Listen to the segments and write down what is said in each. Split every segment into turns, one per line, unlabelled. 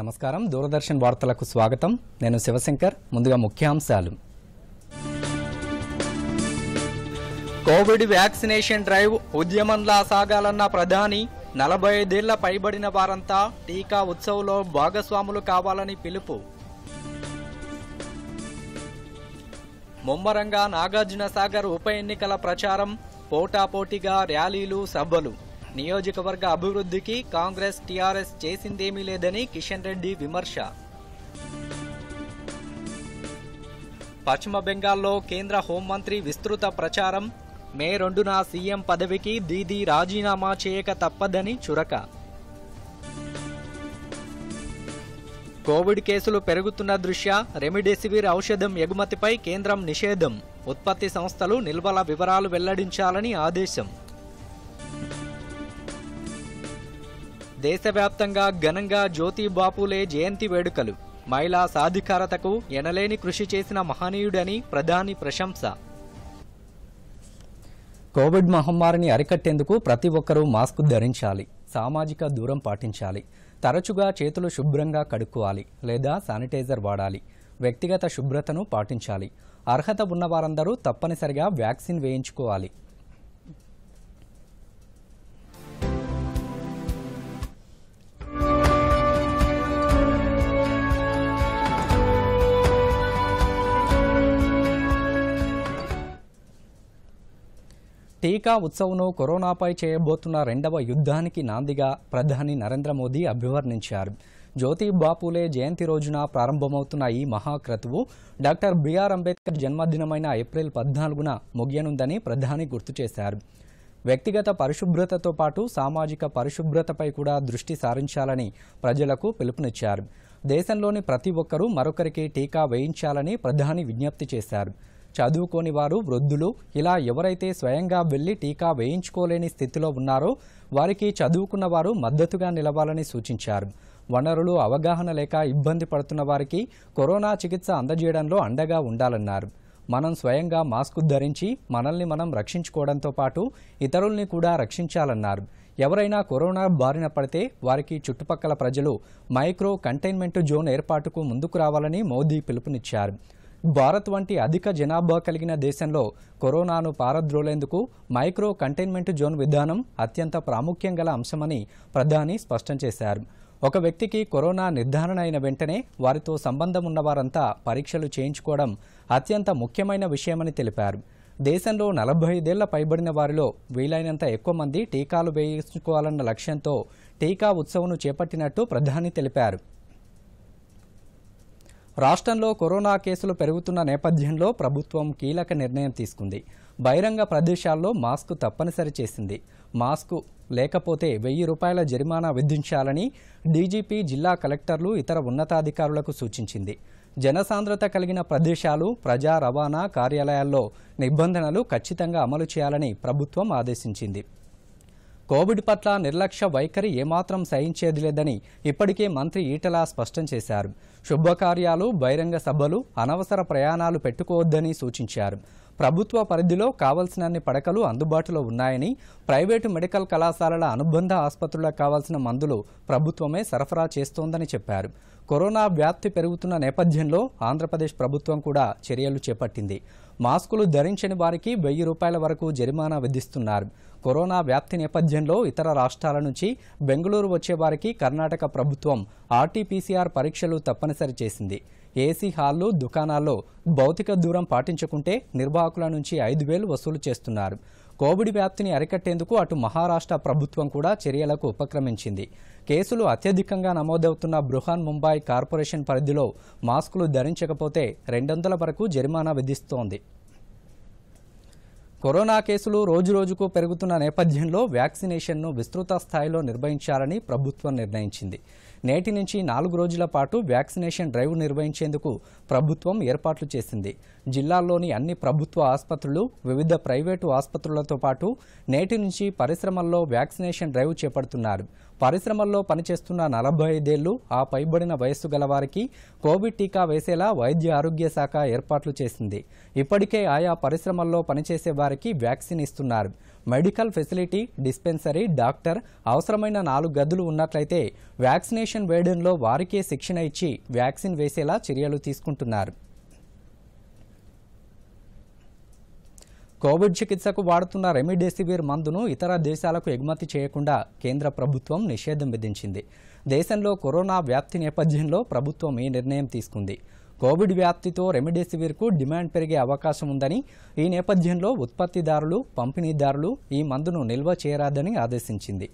నమస్కారం దూరదర్శన్ వార్తలకు స్వాగతం నేను శివశంకర్ ముందుగా ముఖ్యాంశాలు కోవిడ్ వ్యాక్సినేషన్ డ్రైవ్ ఉద్యమంలా సాగాలన్న ప్రధాని నలభై ఐదేళ్ల పైబడిన వారంతా టీకా ఉత్సవంలో భాగస్వాములు కావాలని పిలుపు ముమ్మరంగా నాగార్జున సాగర్ ఉప ఎన్నికల ప్రచారం పోటాపోటీగా ర్యాలీలు సభలు నియోజకవర్గ అభివృద్ధికి కాంగ్రెస్ టీఆర్ఎస్ చేసిందేమీ లేదని కిషన్ రెడ్డి విమర్శ పశ్చిమ బెంగాల్లో కేంద్ర హోంమంత్రి విస్తృత ప్రచారం మే రెండున సీఎం పదవికి దీదీ రాజీనామా చేయక తప్పదని చురక కోవిడ్ కేసులు పెరుగుతున్న దృష్ట్యా రెమిడెసివిర్ ఔషధం ఎగుమతిపై కేంద్రం నిషేధం ఉత్పత్తి సంస్థలు నిల్వల వివరాలు వెల్లడించాలని ఆదేశం దేశవ్యాప్తంగా ఘనంగా జ్యోతి బాపులే జయంతి వేడుకలు మహిళా సాధికారతకు ఎనలేని కృషి చేసిన మహనీయుడని ప్రధాని ప్రశంస కోవిడ్ మహమ్మారిని అరికట్టేందుకు ప్రతి ఒక్కరూ మాస్క్ ధరించాలి సామాజిక దూరం పాటించాలి తరచుగా చేతులు శుభ్రంగా కడుక్కోవాలి లేదా శానిటైజర్ వాడాలి వ్యక్తిగత శుభ్రతను పాటించాలి అర్హత ఉన్నవారందరూ తప్పనిసరిగా వ్యాక్సిన్ వేయించుకోవాలి టీకా ఉత్సవ్ను కరోనాపై చేయబోతున్న రెండవ యుద్ధానికి నాందిగా ప్రధాని నరేంద్ర మోదీ అభివర్ణించారు జ్యోతి బాపులే జయంతి రోజున ప్రారంభమవుతున్న ఈ మహాక్రతువు డాక్టర్ బిఆర్ అంబేద్కర్ జన్మదినమైన ఏప్రిల్ పద్నాలుగున ముగియనుందని ప్రధాని గుర్తు చేశారు వ్యక్తిగత పరిశుభ్రతతో పాటు సామాజిక పరిశుభ్రతపై కూడా దృష్టి సారించాలని ప్రజలకు పిలుపునిచ్చారు దేశంలోని ప్రతి ఒక్కరూ మరొకరికి టీకా వేయించాలని ప్రధాని విజ్ఞప్తి చేశారు చదువుకోని వారు వృద్ధులు ఇలా ఎవరైతే స్వయంగా వెళ్ళి టీకా వేయించుకోలేని స్థితిలో ఉన్నారో వారికి చదువుకున్న వారు మద్దతుగా నిలవాలని సూచించారు వనరులు అవగాహన లేక ఇబ్బంది పడుతున్న వారికి కరోనా చికిత్స అందజేయడంలో అండగా ఉండాలన్నారు మనం స్వయంగా మాస్కు ధరించి మనల్ని మనం రక్షించుకోవడంతో పాటు ఇతరుల్ని కూడా రక్షించాలన్నారు ఎవరైనా కరోనా బారిన పడితే వారికి చుట్టుపక్కల ప్రజలు మైక్రో కంటైన్మెంట్ జోన్ ఏర్పాటుకు ముందుకు రావాలని మోదీ పిలుపునిచ్చారు భారత్ వంటి అధిక జనాభా కలిగిన దేశంలో కరోనాను పారద్రోలేందుకు మైక్రో కంటైన్మెంట్ జోన్ విధానం అత్యంత ప్రాముఖ్యం గల అంశమని ప్రధాని స్పష్టం చేశారు ఒక వ్యక్తికి కరోనా నిర్ధారణ అయిన వెంటనే వారితో సంబంధం ఉన్నవారంతా పరీక్షలు చేయించుకోవడం అత్యంత ముఖ్యమైన విషయమని తెలిపారు దేశంలో నలభై ఐదేళ్ల పైబడిన వారిలో వీలైనంత ఎక్కువ మంది టీకాలు వేయించుకోవాలన్న లక్ష్యంతో టీకా ఉత్సవం చేపట్టినట్టు ప్రధాని తెలిపారు రాష్ట్రంలో కరోనా కేసులు పెరుగుతున్న నేపథ్యంలో ప్రభుత్వం కీలక నిర్ణయం తీసుకుంది బహిరంగ ప్రదేశాల్లో మాస్క్ తప్పనిసరి చేసింది మాస్కు లేకపోతే వెయ్యి రూపాయల జరిమానా విధించాలని డీజీపీ జిల్లా కలెక్టర్లు ఇతర ఉన్నతాధికారులకు సూచించింది జనసాంద్రత కలిగిన ప్రదేశాలు ప్రజా రవాణా కార్యాలయాల్లో నిబంధనలు ఖచ్చితంగా అమలు చేయాలని ప్రభుత్వం ఆదేశించింది కోవిడ్ పట్ల నిర్లక్ష్య వైఖరి ఏమాత్రం సహించేది లేదని ఇప్పటికే మంత్రి ఈటల స్పష్టం చేశారు శుభకార్యాలు బహిరంగ సభలు అనవసర ప్రయాణాలు పెట్టుకోవద్దని సూచించారు ప్రభుత్వ పరిధిలో కావలసినన్ని పడకలు అందుబాటులో ఉన్నాయని ప్రైవేటు మెడికల్ కళాశాలల అనుబంధ ఆసుపత్రులకు కావాల్సిన మందులు ప్రభుత్వమే సరఫరా చేస్తోందని చెప్పారు కరోనా వ్యాప్తి పెరుగుతున్న నేపథ్యంలో ఆంధ్రప్రదేశ్ ప్రభుత్వం కూడా చర్యలు చేపట్టింది మాస్కులు ధరించని వారికి వెయ్యి రూపాయల వరకు జరిమానా విధిస్తున్నారు కరోనా వ్యాప్తి నేపథ్యంలో ఇతర రాష్ట్రాల నుంచి బెంగళూరు వచ్చేవారికి కర్ణాటక ప్రభుత్వం ఆర్టీపీసీఆర్ పరీక్షలు తప్పనిసరి చేసింది ఏసీ హాల్లు దుకాణాల్లో భౌతిక దూరం పాటించకుంటే నిర్వాహకుల నుంచి ఐదు వేలు వసూలు చేస్తున్నారు కోవిడ్ వ్యాప్తిని అరికట్టేందుకు అటు మహారాష్ట్ర ప్రభుత్వం కూడా చర్యలకు ఉపక్రమించింది కేసులు అత్యధికంగా నమోదవుతున్న బృహన్ ముంబై కార్పొరేషన్ పరిధిలో మాస్కులు ధరించకపోతే రెండొందల వరకు జరిమానా విధిస్తోంది కరోనా కేసులు రోజురోజుకు పెరుగుతున్న నేపథ్యంలో వ్యాక్సినేషన్ను విస్తృత స్థాయిలో నిర్వహించాలని ప్రభుత్వం నిర్ణయించింది నేటి నుంచి నాలుగు రోజుల పాటు వ్యాక్సినేషన్ డ్రైవ్ నిర్వహించేందుకు ప్రభుత్వం ఏర్పాట్లు చేసింది జిల్లాల్లోని అన్ని ప్రభుత్వ ఆసుపత్రులు వివిధ ప్రైవేటు ఆసుపత్రులతో పాటు నేటి నుంచి పరిశ్రమల్లో వ్యాక్సినేషన్ డ్రైవ్ చేపడుతున్నారు పరిశ్రమల్లో పనిచేస్తున్న నలభై ఐదేళ్లు ఆ పైబడిన వయస్సు గలవారికి కోవిడ్ టీకా వేసేలా వైద్య ఆరోగ్య శాఖ ఏర్పాట్లు చేసింది ఇప్పటికే ఆయా పరిశ్రమల్లో పనిచేసే వారికి వ్యాక్సిన్ ఇస్తున్నారు మెడికల్ ఫెసిలిటీ డిస్పెన్సరీ డాక్టర్ అవసరమైన నాలుగు గదులు ఉన్నట్లయితే వ్యాక్సినేషన్ వేయడంలో వారికే శిక్షణ ఇచ్చి వ్యాక్సిన్ వేసేలా చర్యలు తీసుకుంటున్నారు కోవిడ్ చికిత్సకు వాడుతున్న రెమిడెసివిర్ మందును ఇతర దేశాలకు ఎగుమతి చేయకుండా కేంద్ర ప్రభుత్వం నిషేధం విధించింది దేశంలో కరోనా వ్యాప్తి నేపథ్యంలో ప్రభుత్వం ఈ నిర్ణయం తీసుకుంది కోవిడ్ వ్యాప్తితో రెమిడెసివిర్కు డిమాండ్ పెరిగే అవకాశం ఉందని ఈ నేపథ్యంలో ఉత్పత్తిదారులు పంపిణీదారులు ఈ మందును నిల్వ చేయరాదని ఆదేశించింది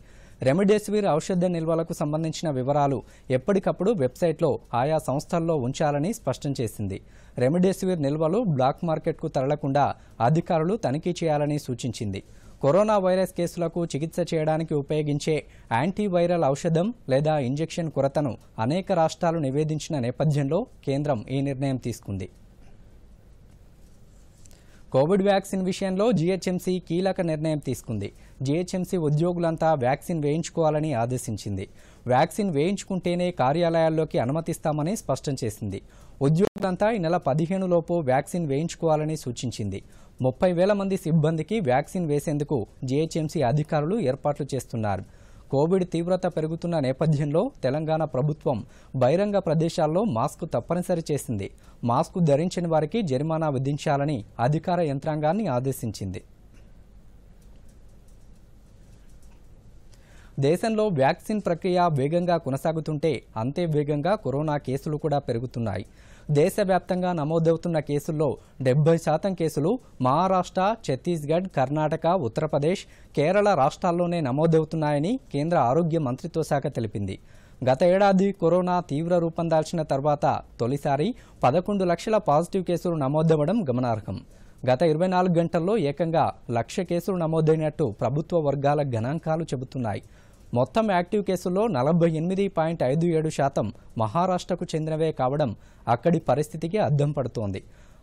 రెమిడెసివిర్ ఔషధ నిల్వలకు సంబంధించిన వివరాలు ఎప్పటికప్పుడు వెబ్సైట్లో ఆయా సంస్థల్లో ఉంచాలని స్పష్టం చేసింది రెమిడెసివిర్ నిల్వలు బ్లాక్ మార్కెట్కు తరలకుండా అధికారులు తనిఖీ చేయాలని సూచించింది కరోనా వైరస్ కేసులకు చికిత్స చేయడానికి ఉపయోగించే యాంటీవైరల్ ఔషధం లేదా ఇంజెక్షన్ కొరతను అనేక రాష్ట్రాలు నివేదించిన నేపథ్యంలో కేంద్రం ఈ నిర్ణయం తీసుకుంది కోవిడ్ వ్యాక్సిన్ విషయంలో జీహెచ్ఎంసీ కీలక నిర్ణయం తీసుకుంది జీహెచ్ఎంసీ ఉద్యోగులంతా వ్యాక్సిన్ వేయించుకోవాలని ఆదేశించింది వ్యాక్సిన్ వేయించుకుంటేనే కార్యాలయాల్లోకి అనుమతిస్తామని స్పష్టం చేసింది ఉద్యోగులంతా ఈ నెల లోపు వ్యాక్సిన్ వేయించుకోవాలని సూచించింది ముప్పై వేల మంది సిబ్బందికి వ్యాక్సిన్ వేసేందుకు జీహెచ్ఎంసీ అధికారులు ఏర్పాట్లు చేస్తున్నారు కోవిడ్ తీవ్రత పెరుగుతున్న నేపథ్యంలో తెలంగాణ ప్రభుత్వం బహిరంగ ప్రదేశాల్లో మాస్క్ తప్పనిసరి చేసింది మాస్క్ ధరించిన వారికి జరిమానా విధించాలని అధికార యంత్రాంగాన్ని ఆదేశించింది దేశంలో వ్యాక్సిన్ ప్రక్రియ వేగంగా కొనసాగుతుంటే అంతే వేగంగా కరోనా కేసులు కూడా పెరుగుతున్నాయి దేశవ్యాప్తంగా నమోదవుతున్న కేసుల్లో డెబ్బై శాతం కేసులు మహారాష్ట్ర ఛత్తీస్గఢ్ కర్ణాటక ఉత్తరప్రదేశ్ కేరళ రాష్ట్రాల్లోనే నమోదవుతున్నాయని కేంద్ర ఆరోగ్య మంత్రిత్వ శాఖ తెలిపింది గత ఏడాది కరోనా తీవ్ర రూపం దాల్చిన తర్వాత తొలిసారి పదకొండు లక్షల పాజిటివ్ కేసులు నమోదవ్వడం గమనార్హం గత ఇరవై నాలుగు గంటల్లో ఏకంగా లక్ష కేసులు నమోదైనట్టు ప్రభుత్వ వర్గాల గణాంకాలు చెబుతున్నాయి మొత్తం యాక్టివ్ కేసుల్లో నలభై ఎనిమిది పాయింట్ ఐదు ఏడు శాతం మహారాష్ట్రకు చెందినవే కావడం అక్కడి పరిస్థితికి అద్దం పడుతోంది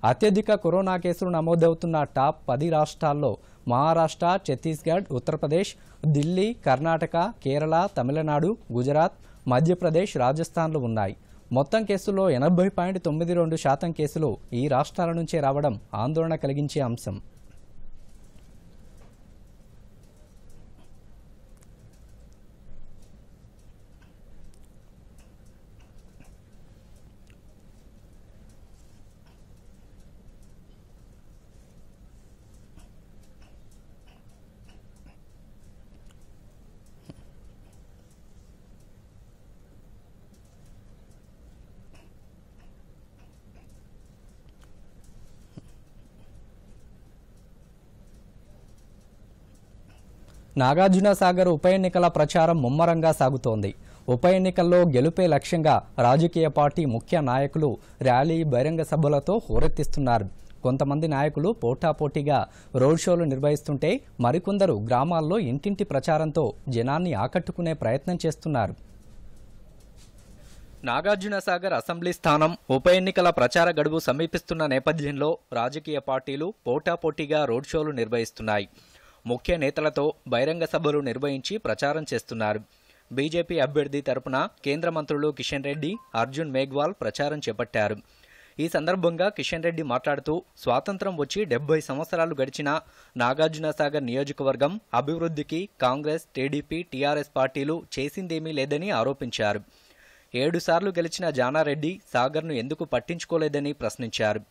అత్యధిక కరోనా కేసులు నమోదవుతున్న టాప్ పది రాష్ట్రాల్లో మహారాష్ట్ర ఛత్తీస్గఢ్ ఉత్తరప్రదేశ్ ఢిల్లీ కర్ణాటక కేరళ తమిళనాడు గుజరాత్ మధ్యప్రదేశ్ రాజస్థాన్లు ఉన్నాయి మొత్తం కేసుల్లో ఎనభై పాయింట్ తొమ్మిది రెండు శాతం కేసులు ఈ రాష్ట్రాల నుంచే రావడం ఆందోళన కలిగించే అంశం నాగార్జున సాగర్ ఉప ఎన్నికల ప్రచారం ముమ్మరంగా సాగుతోంది ఉప ఎన్నికల్లో గెలుపే లక్ష్యంగా రాజకీయ పార్టీ ముఖ్య నాయకులు ర్యాలీ బహిరంగ సభలతో హోరెత్తిస్తున్నారు కొంతమంది నాయకులు పోటాపోటీగా రోడ్ షోలు నిర్వహిస్తుంటే మరికొందరు గ్రామాల్లో ఇంటింటి ప్రచారంతో జనాన్ని ఆకట్టుకునే ప్రయత్నం చేస్తున్నారు నాగార్జునసాగర్ అసెంబ్లీ స్థానం ఉప ఎన్నికల ప్రచార గడువు సమీపిస్తున్న నేపథ్యంలో రాజకీయ పార్టీలు పోటాపోటీగా రోడ్ షోలు నిర్వహిస్తున్నాయి ముఖ్య నేతలతో బహిరంగ సభలు నిర్వహించి ప్రచారం చేస్తున్నారు బీజేపీ అభ్యర్థి తరపున కేంద్ర మంత్రులు కిషన్ రెడ్డి అర్జున్ మేఘ్వాల్ ప్రచారం చేపట్టారు ఈ సందర్భంగా కిషన్ రెడ్డి మాట్లాడుతూ స్వాతంత్రం వచ్చి డెబ్బై సంవత్సరాలు గడిచిన నాగార్జున సాగర్ నియోజకవర్గం అభివృద్ధికి కాంగ్రెస్ టీడీపీ టీఆర్ఎస్ పార్టీలు చేసిందేమీ లేదని ఆరోపించారు ఏడుసార్లు గెలిచిన జానారెడ్డి సాగర్ను ఎందుకు పట్టించుకోలేదని ప్రశ్నించారు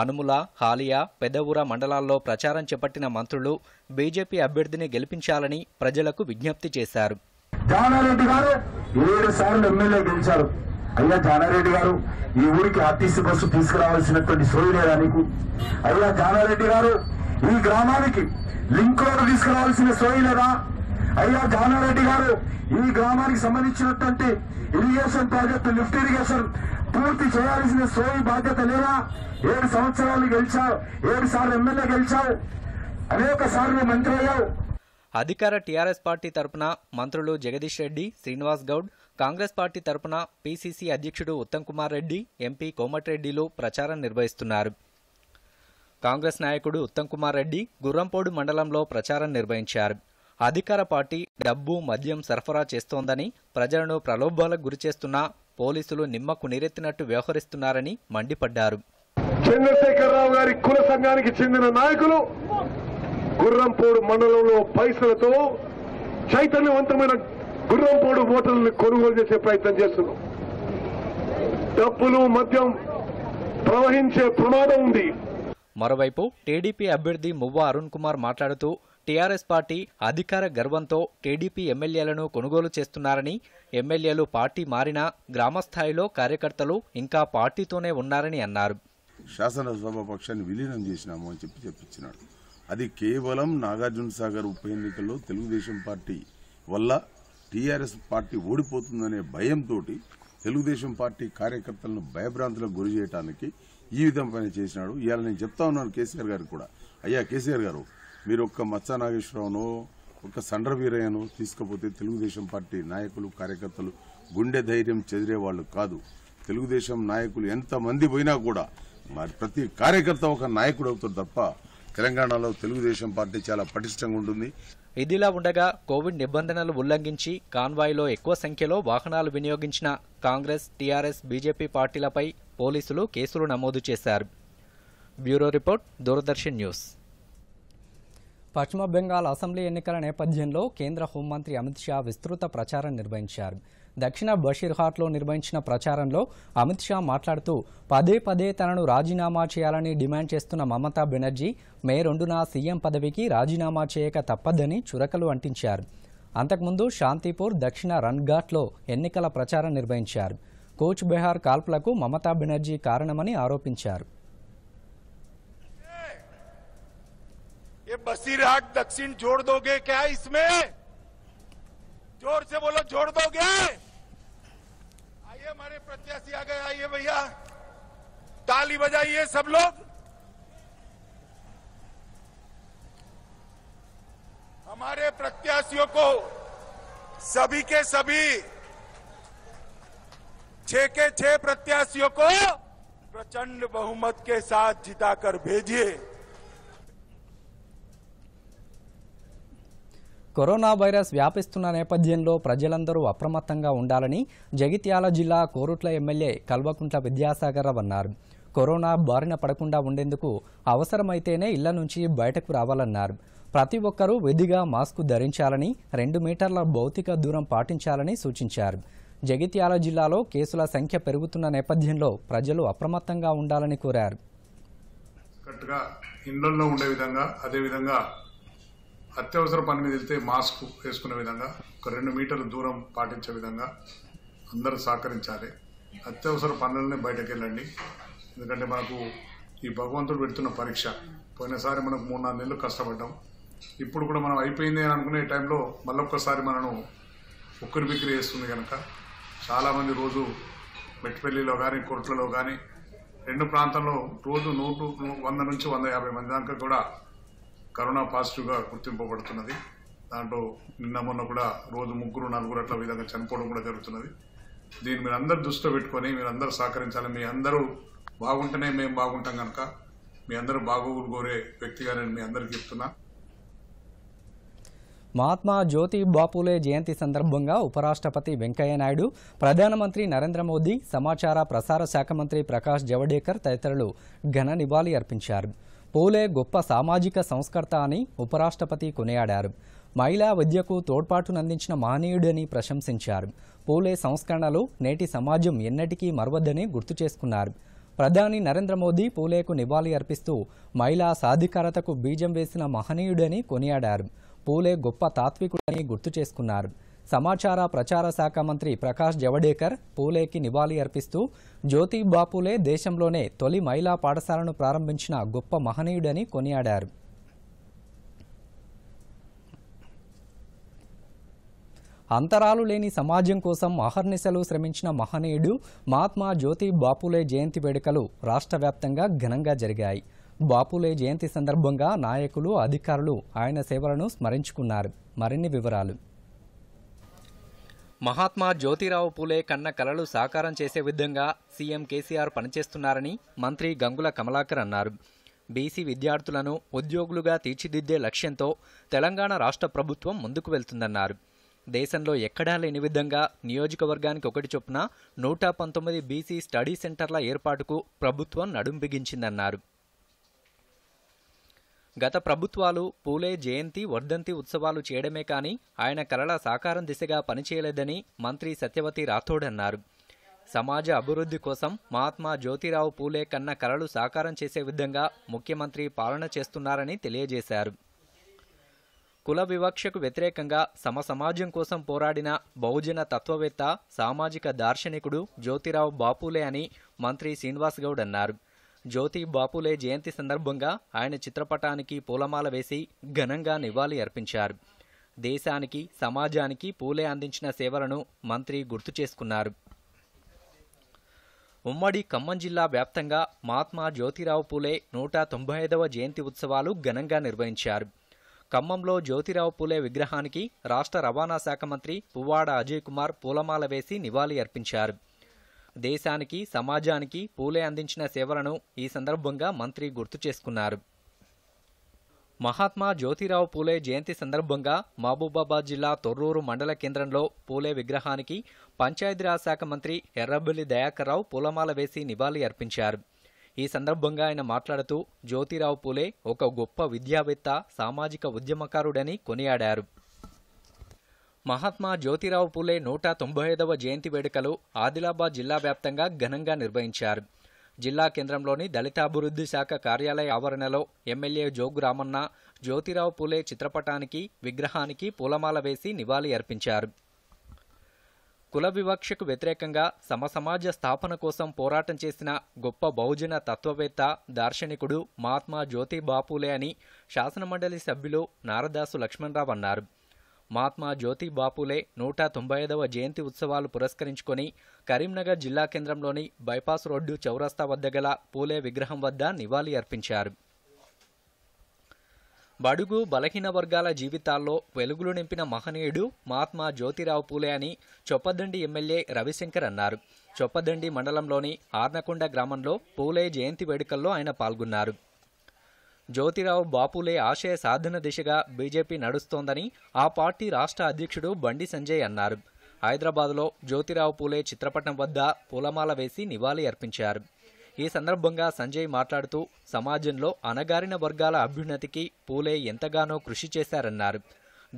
అనుముల హాలియా పెదవుర మండలాల్లో ప్రచారం చేపట్టిన మంత్రులు బీజేపీ అభ్యర్థిని గెలిపించాలని ప్రజలకు విజ్ఞప్తి చేశారు జానారెడ్డి గారు ఏడు గెలిచారు అయ్యా జానారెడ్డి గారు ఈ ఊరికి ఆర్టీసీ బస్సు తీసుకురావాల్సినటువంటి సోయలేదా లేదా నీకు అయ్యా జానారెడ్డి గారు ఈ గ్రామానికి లింక్ రోడ్ తీసుకురావాల్సిన సోయలేదా అయ్యా జానారెడ్డి గారు ఈ గ్రామానికి సంబంధించినటువంటి ఇరిగేషన్ ప్రాజెక్టు లిఫ్ట్ ఇరిగేషన్ పూర్తి చేయాల్సిన స్వయం బాధ్యత లేదా ఏడు సంవత్సరాలు గెలిచావు ఏడు సార్లు ఎమ్మెల్యే గెలిచావు అనేక సార్లు మంత్రి అయ్యావు అధికార టీఆర్ఎస్ పార్టీ తరపున మంత్రులు జగదీష్ రెడ్డి శ్రీనివాస్ గౌడ్ కాంగ్రెస్ పార్టీ తరపున పీసీసీ అధ్యక్షుడు ఉత్తమ్ కుమార్ రెడ్డి ఎంపీ కోమటిరెడ్డిలు ప్రచారం నిర్వహిస్తున్నారు కాంగ్రెస్ నాయకుడు ఉత్తమ్ కుమార్ రెడ్డి గుర్రంపోడు మండలంలో ప్రచారం నిర్వహించారు అధికార పార్టీ డబ్బు మద్యం సరఫరా చేస్తోందని ప్రజలను ప్రలోభాలకు గురిచేస్తున్న పోలీసులు నిమ్మకు నీరెత్తినట్టు వ్యవహరిస్తున్నారని మండిపడ్డారు చంద్రశేఖరరావు గారి కుల సంఘానికి చెందిన నాయకులు గుర్రంపూడు మండలంలో పైసలతో చైతన్యవంతమైన గుర్రంపూడు ఓటర్లను కొనుగోలు చేసే ప్రయత్నం చేస్తున్నాం డబ్బులు మద్యం ప్రవహించే ప్రమాదం ఉంది మరోవైపు టీడీపీ అభ్యర్థి మువ్వ అరుణ్ కుమార్ మాట్లాడుతూ టీఆర్ఎస్ పార్టీ అధికార గర్వంతో టీడీపీ ఎమ్మెల్యేలను కొనుగోలు చేస్తున్నారని ఎమ్మెల్యేలు పార్టీ మారినా గ్రామస్థాయిలో కార్యకర్తలు ఇంకా పార్టీతోనే ఉన్నారని అన్నారు శాసనసభ పక్షాన్ని విలీనం చేసినాము అని చెప్పి చెప్పించినాడు అది కేవలం నాగార్జున సాగర్ ఉప ఎన్నికల్లో తెలుగుదేశం పార్టీ వల్ల టీఆర్ఎస్ పార్టీ ఓడిపోతుందనే భయంతో తెలుగుదేశం పార్టీ కార్యకర్తలను భయభ్రాంతులకు గురి చేయడానికి ఈ విధంగా చేసినాడు ఇవాళ నేను చెప్తా ఉన్నాను కేసీఆర్ గారికి కూడా అయ్యా కేసీఆర్ గారు మీరు ఒక్క మత్సా నాగేశ్వరరావును ఒక సండ్ర వీరయ్యను తీసుకుపోతే తెలుగుదేశం పార్టీ నాయకులు కార్యకర్తలు గుండె ధైర్యం చెదిరే వాళ్ళు కాదు తెలుగుదేశం నాయకులు ఎంతమంది పోయినా కూడా మరి ప్రతి కార్యకర్త ఒక నాయకుడు అవుతాడు తప్ప తెలంగాణలో తెలుగుదేశం పార్టీ చాలా పటిష్టంగా ఉంటుంది ఇదిలా ఉండగా కోవిడ్ నిబంధనలు ఉల్లంఘించి కాన్వాయ్లో ఎక్కువ సంఖ్యలో వాహనాలు వినియోగించిన కాంగ్రెస్ టీఆర్ఎస్ బీజేపీ పార్టీలపై పోలీసులు కేసులు నమోదు చేశారు బ్యూరో రిపోర్ట్ దూరదర్శన్ న్యూస్ పశ్చిమ బెంగాల్ అసెంబ్లీ ఎన్నికల నేపథ్యంలో కేంద్ర హోంమంత్రి అమిత్ షా విస్తృత ప్రచారం నిర్వహించారు దక్షిణ బషీర్హాట్లో నిర్వహించిన ప్రచారంలో అమిత్ షా మాట్లాడుతూ పదే పదే తనను రాజీనామా చేయాలని డిమాండ్ చేస్తున్న మమతా బెనర్జీ మే రెండున సీఎం పదవికి రాజీనామా చేయక తప్పదని చురకలు అంటించారు అంతకుముందు శాంతిపూర్ దక్షిణ రన్ఘాట్లో ఎన్నికల ప్రచారం నిర్వహించారు కోచ్ బెహార్ కాల్పులకు మమతా బెనర్జీ కారణమని ఆరోపించారు बसीरहाट दक्षिण जोड़ दोगे क्या इसमें जोर से बोलो जोड़ दोगे आइए हमारे प्रत्याशी आ गए आइए भैया ताली बजाइए सब लोग हमारे प्रत्याशियों को सभी के सभी छह के छह प्रत्याशियों को प्रचंड बहुमत के साथ जिताकर भेजिए కరోనా వైరస్ వ్యాపిస్తున్న నేపథ్యంలో ప్రజలందరూ అప్రమత్తంగా ఉండాలని జగిత్యాల జిల్లా కోరుట్ల ఎమ్మెల్యే కల్వకుంట్ల విద్యాసాగర్రావు అన్నారు కరోనా బారిన పడకుండా ఉండేందుకు అవసరమైతేనే ఇళ్ల నుంచి బయటకు రావాలన్నారు ప్రతి ఒక్కరూ విధిగా మాస్కు ధరించాలని రెండు మీటర్ల భౌతిక దూరం పాటించాలని సూచించారు జగిత్యాల జిల్లాలో కేసుల సంఖ్య పెరుగుతున్న నేపథ్యంలో ప్రజలు అప్రమత్తంగా ఉండాలని కోరారు ఇళ్లలో ఉండే విధంగా అదేవిధంగా అత్యవసర పని మీద వెళ్తే మాస్క్ వేసుకునే విధంగా ఒక రెండు మీటర్ల దూరం పాటించే విధంగా అందరూ సహకరించాలి అత్యవసర పనులనే బయటకు వెళ్ళండి ఎందుకంటే మనకు ఈ భగవంతుడు పెడుతున్న పరీక్ష పోయినసారి మనకు మూడు నాలుగు నెలలు కష్టపడ్డాం ఇప్పుడు కూడా మనం అయిపోయింది అని అనుకునే టైంలో మళ్ళొక్కసారి మనను ఉక్కిరి బిక్కిరి వేస్తుంది కనుక చాలామంది రోజు మెట్టిపల్లిలో కానీ కోట్లలో కానీ రెండు ప్రాంతంలో రోజు నూట వంద నుంచి వంద యాభై మంది దాకా కూడా కరోనా పాజిటివ్గా గుర్తింపబడుతున్నది దాంట్లో నిన్న మొన్న కూడా రోజు ముగ్గురు నలుగురు అట్లా విధంగా చనిపోవడం కూడా జరుగుతున్నది దీన్ని మీరు అందరు దృష్టిలో పెట్టుకొని మీరు అందరూ సహకరించాలి మీ అందరూ బాగుంటేనే మేము బాగుంటాం కనుక మీ అందరూ బాగోగులు కోరే వ్యక్తిగా నేను మీ అందరికి చెప్తున్నా మహాత్మా జ్యోతి బాపులే జయంతి సందర్భంగా ఉపరాష్ట్రపతి వెంకయ్యనాయుడు ప్రధానమంత్రి నరేంద్ర మోదీ సమాచార ప్రసార శాఖ మంత్రి ప్రకాష్ జవడేకర్ తదితరులు ఘన నివాళి అర్పించారు పూలే గొప్ప సామాజిక సంస్కర్త అని ఉపరాష్ట్రపతి కొనియాడారు మహిళా విద్యకు తోడ్పాటునందించిన మహనీయుడని ప్రశంసించారు పూలే సంస్కరణలు నేటి సమాజం ఎన్నటికీ మరవద్దని గుర్తు చేసుకున్నారు ప్రధాని నరేంద్ర మోదీ పూలేకు నివాళి అర్పిస్తూ మహిళా సాధికారతకు బీజం వేసిన మహనీయుడని కొనియాడారు పూలే గొప్ప తాత్వికుడని గుర్తు చేసుకున్నారు సమాచార ప్రచార శాఖ మంత్రి ప్రకాష్ జవడేకర్ పూలేకి నివాళి అర్పిస్తూ జ్యోతి బాపులే దేశంలోనే తొలి మహిళా పాఠశాలను ప్రారంభించిన గొప్ప మహనీయుడని కొనియాడారు అంతరాలు లేని సమాజం కోసం అహర్నిశలు శ్రమించిన మహనీయుడు మహాత్మా జ్యోతి బాపులే జయంతి వేడుకలు రాష్ట్ర వ్యాప్తంగా ఘనంగా జరిగాయి బాపులే జయంతి సందర్భంగా నాయకులు అధికారులు ఆయన సేవలను స్మరించుకున్నారు మరిన్ని వివరాలు మహాత్మా జ్యోతిరావు పూలే కన్న కలలు సాకారం చేసే విధంగా సీఎం కేసీఆర్ పనిచేస్తున్నారని మంత్రి గంగుల కమలాకర్ అన్నారు బీసీ విద్యార్థులను ఉద్యోగులుగా తీర్చిదిద్దే లక్ష్యంతో తెలంగాణ రాష్ట్ర ప్రభుత్వం ముందుకు వెళ్తుందన్నారు దేశంలో ఎక్కడా లేని విధంగా నియోజకవర్గానికి ఒకటి చొప్పున నూట పంతొమ్మిది బీసీ స్టడీ సెంటర్ల ఏర్పాటుకు ప్రభుత్వం నడుం బిగించిందన్నారు గత ప్రభుత్వాలు పూలే జయంతి వర్ధంతి ఉత్సవాలు చేయడమే కానీ ఆయన కలల సాకారం దిశగా పనిచేయలేదని మంత్రి సత్యవతి రాథోడ్ అన్నారు సమాజ అభివృద్ధి కోసం మహాత్మా జ్యోతిరావు పూలే కన్న కలలు సాకారం చేసే విధంగా ముఖ్యమంత్రి పాలన చేస్తున్నారని తెలియజేశారు కుల వివక్షకు వ్యతిరేకంగా సమ సమాజం కోసం పోరాడిన బహుజన తత్వవేత్త సామాజిక దార్శనికుడు జ్యోతిరావు బాపులే అని మంత్రి శ్రీనివాస్ గౌడ్ అన్నారు జ్యోతి బాపులే జయంతి సందర్భంగా ఆయన చిత్రపటానికి పూలమాల వేసి ఘనంగా నివాళి అర్పించారు దేశానికి సమాజానికి పూలే అందించిన సేవలను మంత్రి గుర్తు చేసుకున్నారు ఉమ్మడి ఖమ్మం జిల్లా వ్యాప్తంగా మహాత్మా జ్యోతిరావు పూలే నూట తొంభై ఐదవ జయంతి ఉత్సవాలు ఘనంగా నిర్వహించారు ఖమ్మంలో జ్యోతిరావు పూలే విగ్రహానికి రాష్ట్ర రవాణా శాఖ మంత్రి పువ్వాడ అజయ్ కుమార్ పూలమాల వేసి నివాళి అర్పించారు దేశానికి సమాజానికి పూలే అందించిన సేవలను ఈ సందర్భంగా మంత్రి గుర్తు చేసుకున్నారు మహాత్మా జ్యోతిరావు పూలే జయంతి సందర్భంగా మహబూబాబాద్ జిల్లా తొర్రూరు మండల కేంద్రంలో పూలే విగ్రహానికి పంచాయతీరాజ్ శాఖ మంత్రి ఎర్రబెల్లి దయాకర్రావు పూలమాల వేసి నివాళి అర్పించారు ఈ సందర్భంగా ఆయన మాట్లాడుతూ జ్యోతిరావు పూలే ఒక గొప్ప విద్యావేత్త సామాజిక ఉద్యమకారుడని కొనియాడారు మహాత్మా జ్యోతిరావు పూలే నూట తొంభై ఐదవ జయంతి వేడుకలు ఆదిలాబాద్ జిల్లా వ్యాప్తంగా ఘనంగా నిర్వహించారు జిల్లా కేంద్రంలోని దళితాభివృద్ధి శాఖ కార్యాలయ ఆవరణలో ఎమ్మెల్యే జోగు రామన్న జ్యోతిరావు పూలే చిత్రపటానికి విగ్రహానికి పూలమాల వేసి నివాళి అర్పించారు కుల వివక్షకు వ్యతిరేకంగా సమసమాజ స్థాపన కోసం పోరాటం చేసిన గొప్ప బహుజన తత్వవేత్త దార్శనికుడు మహాత్మా జ్యోతి బాపులే అని శాసనమండలి సభ్యులు నారదాసు లక్ష్మణరావు అన్నారు మహాత్మా జ్యోతి బాపులే నూట తొంభై ఐదవ జయంతి ఉత్సవాలు పురస్కరించుకొని కరీంనగర్ జిల్లా కేంద్రంలోని బైపాస్ రోడ్డు చౌరస్తా వద్ద గల పూలే విగ్రహం వద్ద నివాళి అర్పించారు బడుగు బలహీన వర్గాల జీవితాల్లో వెలుగులు నింపిన మహనీయుడు మహాత్మా జ్యోతిరావు పూలే అని చొప్పదండి ఎమ్మెల్యే రవిశంకర్ అన్నారు చొప్పదండి మండలంలోని ఆర్నకొండ గ్రామంలో పూలే జయంతి వేడుకల్లో ఆయన పాల్గొన్నారు జ్యోతిరావు బాపులే ఆశయ సాధన దిశగా బీజేపీ నడుస్తోందని ఆ పార్టీ రాష్ట్ర అధ్యక్షుడు బండి సంజయ్ అన్నారు హైదరాబాద్లో జ్యోతిరావు పూలే చిత్రపటం వద్ద పూలమాల వేసి నివాళి అర్పించారు ఈ సందర్భంగా సంజయ్ మాట్లాడుతూ సమాజంలో అనగారిన వర్గాల అభ్యున్నతికి పూలే ఎంతగానో కృషి చేశారన్నారు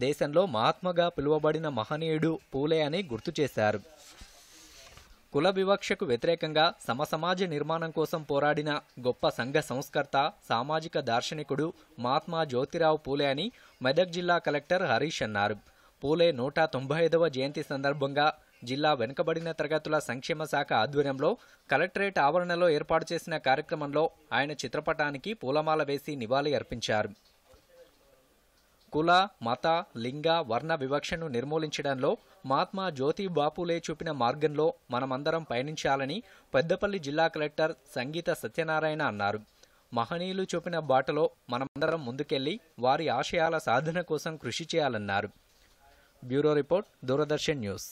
దేశంలో మహాత్మగా పిలువబడిన మహనీయుడు పూలే అని గుర్తు చేశారు కుల వివక్షకు వ్యతిరేకంగా సమసమాజ నిర్మాణం కోసం పోరాడిన గొప్ప సంఘ సంస్కర్త సామాజిక దార్శనికుడు మహాత్మా జ్యోతిరావు పూలే అని మెదక్ జిల్లా కలెక్టర్ హరీష్ అన్నారు పూలే నూట తొంభై ఐదవ జయంతి సందర్భంగా జిల్లా వెనుకబడిన తరగతుల సంక్షేమ శాఖ ఆధ్వర్యంలో కలెక్టరేట్ ఆవరణలో ఏర్పాటు చేసిన కార్యక్రమంలో ఆయన చిత్రపటానికి పూలమాల వేసి నివాళి అర్పించారు కుల మత లింగ వర్ణ వివక్షను నిర్మూలించడంలో మహాత్మా జ్యోతి బాపులే చూపిన మార్గంలో మనమందరం పయనించాలని పెద్దపల్లి జిల్లా కలెక్టర్ సంగీత సత్యనారాయణ అన్నారు మహనీయులు చూపిన బాటలో మనమందరం ముందుకెళ్లి వారి ఆశయాల సాధన కోసం కృషి చేయాలన్నారు bureau report Doordarshan news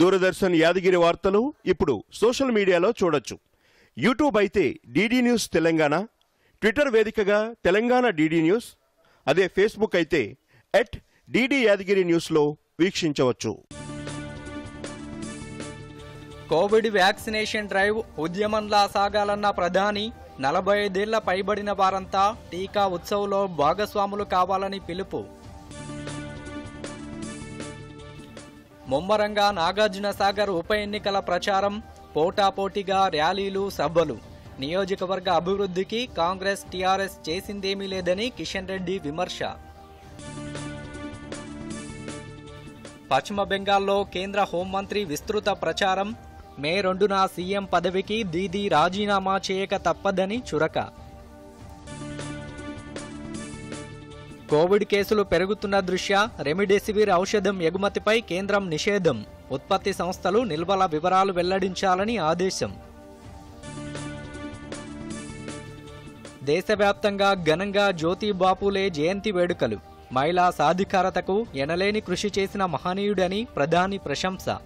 Doordarshan Yadagiri వార్తలు ఇప్పుడు సోషల్ మీడియాలో చూడొచ్చు యూట్యూబ్ అయితే డీడీ న్యూస్ తెలంగాణ ట్విట్టర్ వేదికగా తెలంగాణ డీడీ న్యూస్ అదే ఫేస్బుక్ అయితే ఎట్ డీడీ యాదగిరి న్యూస్లో వీక్షించవచ్చు కోవిడ్ వ్యాక్సినేషన్ డ్రైవ్ ఉద్యమంలా సాగాలన్న ప్రధాని నలభై ఐదేళ్ల పైబడిన వారంతా టీకా ఉత్సవంలో భాగస్వాములు కావాలని పిలుపు ముమ్మరంగా నాగార్జున సాగర్ ఉప ఎన్నికల ప్రచారం పోటాపోటీగా ర్యాలీలు సభలు నియోజకవర్గ అభివృద్ధికి కాంగ్రెస్ టీఆర్ఎస్ చేసిందేమీ లేదని కిషన్ రెడ్డి విమర్శ పశ్చిమ బెంగాల్లో కేంద్ర హోంమంత్రి విస్తృత ప్రచారం మే రెండున సీఎం పదవికి దీదీ రాజీనామా చేయక తప్పదని చురక కోవిడ్ కేసులు పెరుగుతున్న దృష్ట్యా రెమిడెసివిర్ ఔషధం ఎగుమతిపై కేంద్రం నిషేధం ఉత్పత్తి సంస్థలు నిల్వల వివరాలు వెల్లడించాలని ఆదేశం దేశవ్యాప్తంగా ఘనంగా జ్యోతి బాపులే జయంతి వేడుకలు మహిళా సాధికారతకు ఎనలేని కృషి చేసిన మహనీయుడని ప్రధాని ప్రశంస